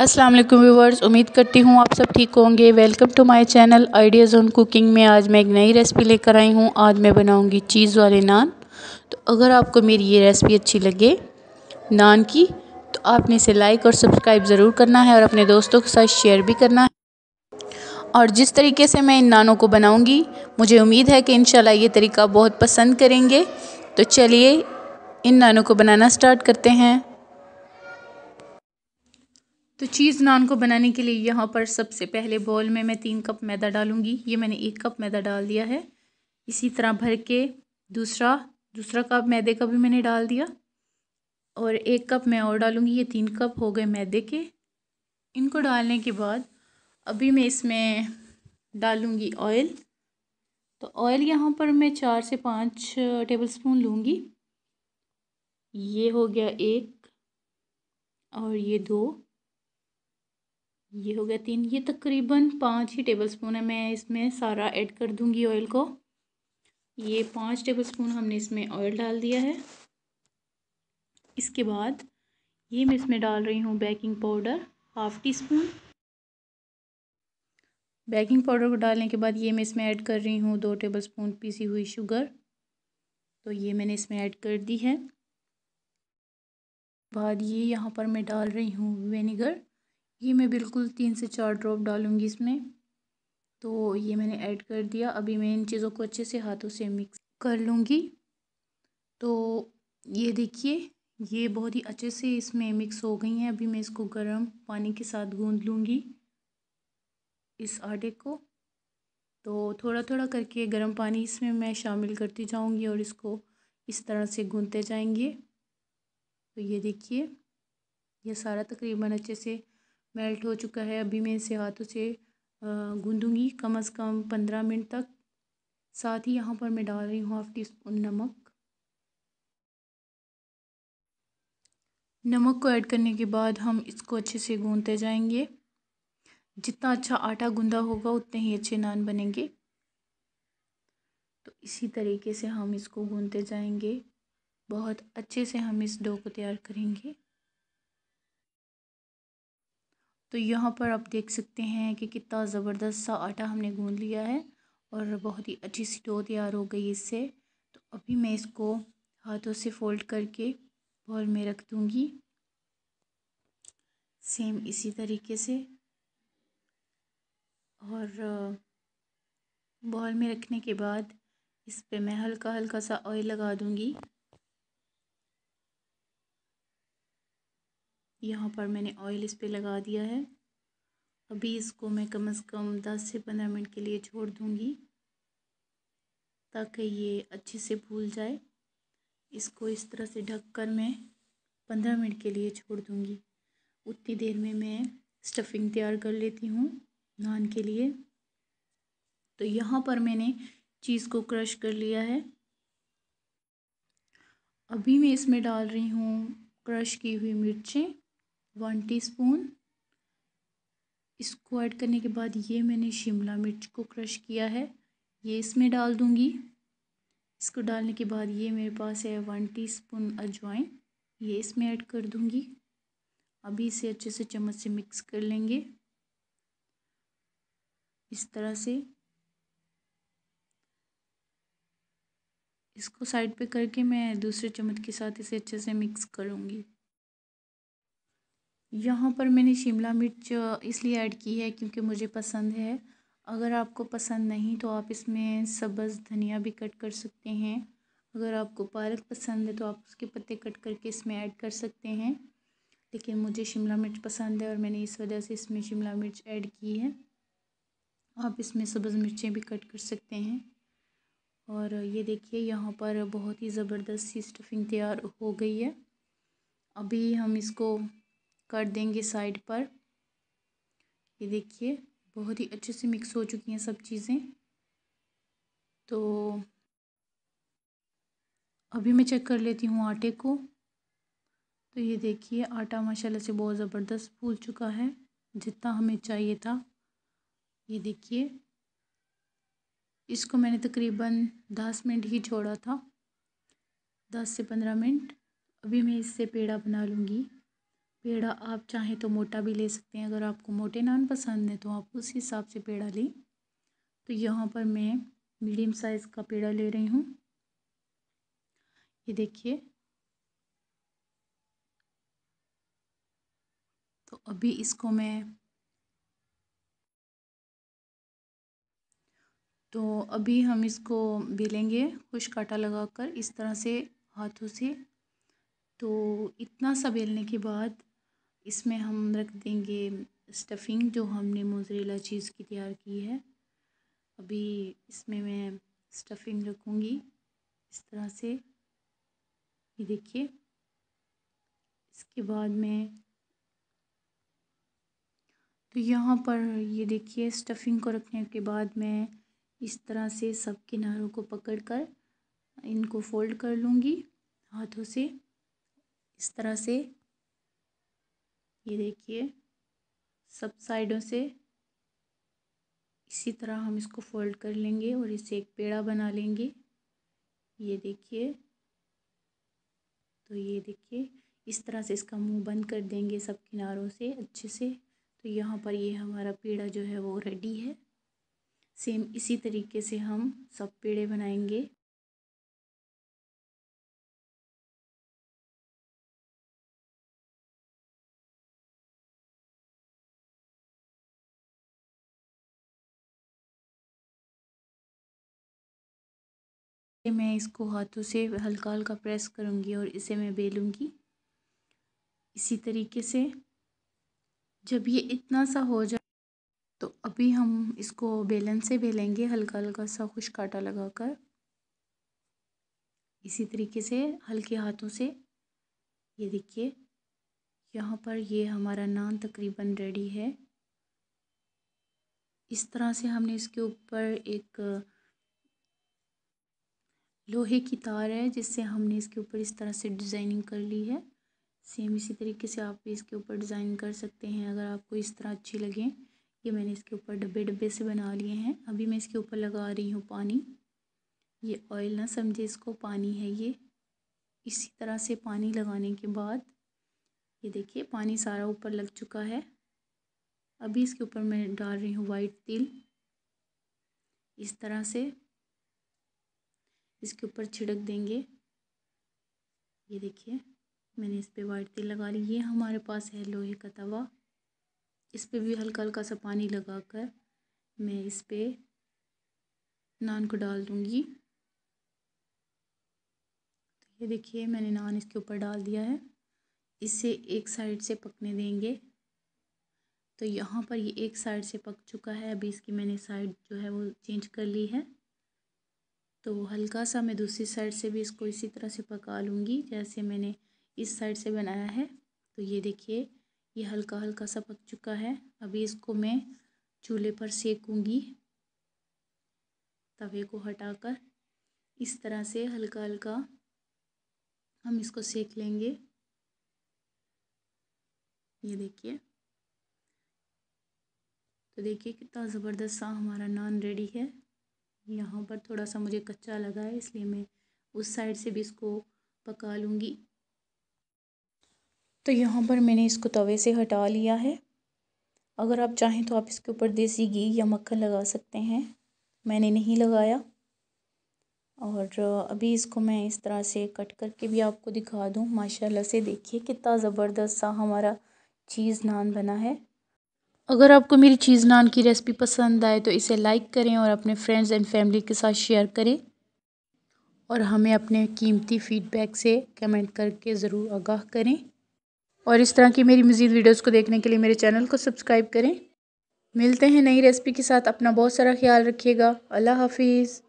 अस्सलाम वालेकुम व्यूवर्स उम्मीद करती हूँ आप सब ठीक होंगे welcome to my channel ideas on cooking में आज मैं एक नई रेसिपी लेकर आई हूँ आज मैं बनाऊँगी चीज़ वाले नान तो अगर आपको मेरी ये रेसिपी अच्छी लगे नान की तो आपने इसे लाइक और सब्सक्राइब ज़रूर करना है और अपने दोस्तों के साथ शेयर भी करना है और जिस तरीके से मैं इन नानों को बनाऊँगी मुझे उम्मीद है कि इन ये तरीका बहुत पसंद करेंगे तो चलिए इन नानों को बनाना स्टार्ट करते हैं तो चीज़ नान को बनाने के लिए यहाँ पर सबसे पहले बॉल में मैं तीन कप मैदा डालूँगी ये मैंने एक कप मैदा डाल दिया है इसी तरह भर के दूसरा दूसरा कप मैदे का भी मैंने डाल दिया और एक कप मैं और डालूँगी ये तीन कप हो गए मैदे के इनको डालने के बाद अभी मैं इसमें डालूँगी ऑयल तो ऑयल यहाँ पर मैं चार से पाँच टेबल स्पून लूँगी ये हो गया एक और ये दो ये हो गया तीन ये तकरीबन पाँच ही टेबल स्पून है मैं इसमें सारा ऐड कर दूंगी ऑयल को ये पाँच टेबल स्पून हमने इसमें ऑयल डाल दिया है इसके बाद ये मैं इसमें डाल रही हूँ baking powder half teaspoon baking powder को डालने के बाद ये मैं इसमें ऐड कर रही हूँ दो टेबल स्पून पीसी हुई शुगर तो ये मैंने इसमें ऐड कर दी है बाद ये यहाँ पर मैं डाल रही हूँ विनेगर ये मैं बिल्कुल तीन से चार ड्रॉप डालूँगी इसमें तो ये मैंने ऐड कर दिया अभी मैं इन चीज़ों को अच्छे से हाथों से मिक्स कर लूँगी तो ये देखिए ये बहुत ही अच्छे से इसमें मिक्स हो गई हैं अभी मैं इसको गर्म पानी के साथ गूँध लूँगी इस आटे को तो थोड़ा थोड़ा करके गर्म पानी इसमें मैं शामिल करती जाऊँगी और इसको इस तरह से गूँधते जाएंगे तो ये देखिए ये सारा तकरीबन अच्छे से मेल्ट हो चुका है अभी मैं इसे हाथों से गूंदूंगी कम अज़ कम पंद्रह मिनट तक साथ ही यहाँ पर मैं डाल रही हूँ हाफ टी स्पून नमक नमक को ऐड करने के बाद हम इसको अच्छे से गूंदते जाएंगे जितना अच्छा आटा गूंदा होगा उतने ही अच्छे नान बनेंगे तो इसी तरीके से हम इसको गूंदते जाएंगे बहुत अच्छे से हम इस डो को तैयार करेंगे तो यहाँ पर आप देख सकते हैं कि कितना ज़बरदस्त सा आटा हमने गूंद लिया है और बहुत ही अच्छी सी डो तैयार हो गई इससे तो अभी मैं इसको हाथों से फोल्ड करके बॉल में रख दूँगी सेम इसी तरीके से और बॉल में रखने के बाद इस पे मैं हल्का हल्का सा ऑयल लगा दूँगी यहाँ पर मैंने ऑयल इस पर लगा दिया है अभी इसको मैं कम से कम दस से पंद्रह मिनट के लिए छोड़ दूँगी ताकि ये अच्छे से भूल जाए इसको इस तरह से ढक कर मैं पंद्रह मिनट के लिए छोड़ दूँगी उतनी देर में मैं स्टफिंग तैयार कर लेती हूँ नान के लिए तो यहाँ पर मैंने चीज़ को क्रश कर लिया है अभी मैं इसमें डाल रही हूँ क्रश की हुई मिर्चें वन टीस्पून इसको ऐड करने के बाद ये मैंने शिमला मिर्च को क्रश किया है ये इसमें डाल दूँगी इसको डालने के बाद ये मेरे पास है वन टीस्पून अजवाइन ये इसमें ऐड कर दूँगी अभी इसे अच्छे से चम्मच से मिक्स कर लेंगे इस तरह से इसको साइड पे करके मैं दूसरे चम्मच के साथ इसे अच्छे से मिक्स करूँगी यहाँ पर मैंने शिमला मिर्च इसलिए ऐड की है क्योंकि मुझे पसंद है अगर आपको पसंद नहीं तो आप इसमें सब्ज़ धनिया भी कट कर सकते हैं अगर आपको पालक पसंद है तो आप उसके पत्ते कट करके इसमें ऐड कर सकते हैं लेकिन मुझे शिमला मिर्च पसंद है और मैंने इस वजह से इसमें शिमला मिर्च ऐड की है आप इसमें सब्ज़ मिर्चें भी कट कर सकते हैं और ये देखिए यहाँ पर बहुत ही ज़बरदस्त सी स्टफिंग तैयार हो गई है अभी हम इसको कर देंगे साइड पर ये देखिए बहुत ही अच्छे से मिक्स हो चुकी हैं सब चीज़ें तो अभी मैं चेक कर लेती हूँ आटे को तो ये देखिए आटा माशाल्लाह से बहुत ज़बरदस्त फूल चुका है जितना हमें चाहिए था ये देखिए इसको मैंने तकरीबन दस मिनट ही छोड़ा था दस से पंद्रह मिनट अभी मैं इससे पेड़ा बना लूँगी पेड़ा आप चाहें तो मोटा भी ले सकते हैं अगर आपको मोटे नान पसंद है तो आप उस हिसाब से पेड़ा लें तो यहाँ पर मैं मीडियम साइज़ का पेड़ा ले रही हूँ ये देखिए तो अभी इसको मैं तो अभी हम इसको बेलेंगे खुश काटा लगाकर इस तरह से हाथों से तो इतना सा बेलने के बाद इसमें हम रख देंगे स्टफिंग जो हमने मोजरेला चीज़ की तैयार की है अभी इसमें मैं स्टफिंग रखूँगी इस तरह से ये देखिए इसके बाद में तो यहाँ पर ये देखिए स्टफिंग को रखने के बाद मैं इस तरह से सब किनारों को पकड़ कर इनको फोल्ड कर लूँगी हाथों से इस तरह से ये देखिए सब साइडों से इसी तरह हम इसको फोल्ड कर लेंगे और इसे एक पेड़ा बना लेंगे ये देखिए तो ये देखिए इस तरह से इसका मुंह बंद कर देंगे सब किनारों से अच्छे से तो यहाँ पर ये हमारा पेड़ा जो है वो रेडी है सेम इसी तरीके से हम सब पेड़े बनाएंगे मैं इसको हाथों से हल्का हल्का प्रेस करूँगी और इसे मैं बेलूँगी इसी तरीके से जब ये इतना सा हो जाए तो अभी हम इसको बेलन से बेलेंगे हल्का हल्का सा खुश काटा लगाकर इसी तरीके से हल्के हाथों से ये देखिए यहाँ पर ये हमारा नान तकरीबन रेडी है इस तरह से हमने इसके ऊपर एक लोहे की तार है जिससे हमने इसके ऊपर इस तरह से डिजाइनिंग कर ली है सेम इसी तरीके से आप इसके ऊपर डिज़ाइन कर सकते हैं अगर आपको इस तरह अच्छी लगे ये मैंने इसके ऊपर डब्बे डब्बे से बना लिए हैं अभी मैं इसके ऊपर लगा रही हूँ पानी ये ऑयल ना समझे इसको पानी है ये इसी तरह से पानी लगाने के बाद ये देखिए पानी सारा ऊपर लग चुका है अभी इसके ऊपर मैं डाल रही हूँ वाइट तिल इस तरह से इसके ऊपर छिड़क देंगे ये देखिए मैंने इस पर वाइट तेल लगा ली ये हमारे पास है लोहे का तवा इस पर भी हल्का हल्का सा पानी लगा कर मैं इस पर नान को डाल दूँगी तो ये देखिए मैंने नान इसके ऊपर डाल दिया है इसे एक साइड से पकने देंगे तो यहाँ पर ये एक साइड से पक चुका है अभी इसकी मैंने साइड जो है वो चेंज कर ली है तो हल्का सा मैं दूसरी साइड से भी इसको इसी तरह से पका लूँगी जैसे मैंने इस साइड से बनाया है तो ये देखिए ये हल्का हल्का सा पक चुका है अभी इसको मैं चूल्हे पर सेकूँगी तवे को हटाकर इस तरह से हल्का हल्का हम इसको सेक लेंगे ये देखिए तो देखिए कितना ज़बरदस्त सा हमारा नान रेडी है यहाँ पर थोड़ा सा मुझे कच्चा लगा है इसलिए मैं उस साइड से भी इसको पका लूँगी तो यहाँ पर मैंने इसको तवे से हटा लिया है अगर आप चाहें तो आप इसके ऊपर देसी घी या मक्खन लगा सकते हैं मैंने नहीं लगाया और अभी इसको मैं इस तरह से कट करके भी आपको दिखा दूँ माशाल्लाह से देखिए कितना ज़बरदस्त सा हमारा चीज़ नान बना है अगर आपको मेरी चीज़ नान की रेसिपी पसंद आए तो इसे लाइक करें और अपने फ्रेंड्स एंड फैमिली के साथ शेयर करें और हमें अपने कीमती फीडबैक से कमेंट करके ज़रूर आगाह करें और इस तरह की मेरी मज़ीद वीडियोज़ को देखने के लिए मेरे चैनल को सब्सक्राइब करें मिलते हैं नई रेसिपी के साथ अपना बहुत सारा ख्याल रखिएगा अल्लाह हाफिज़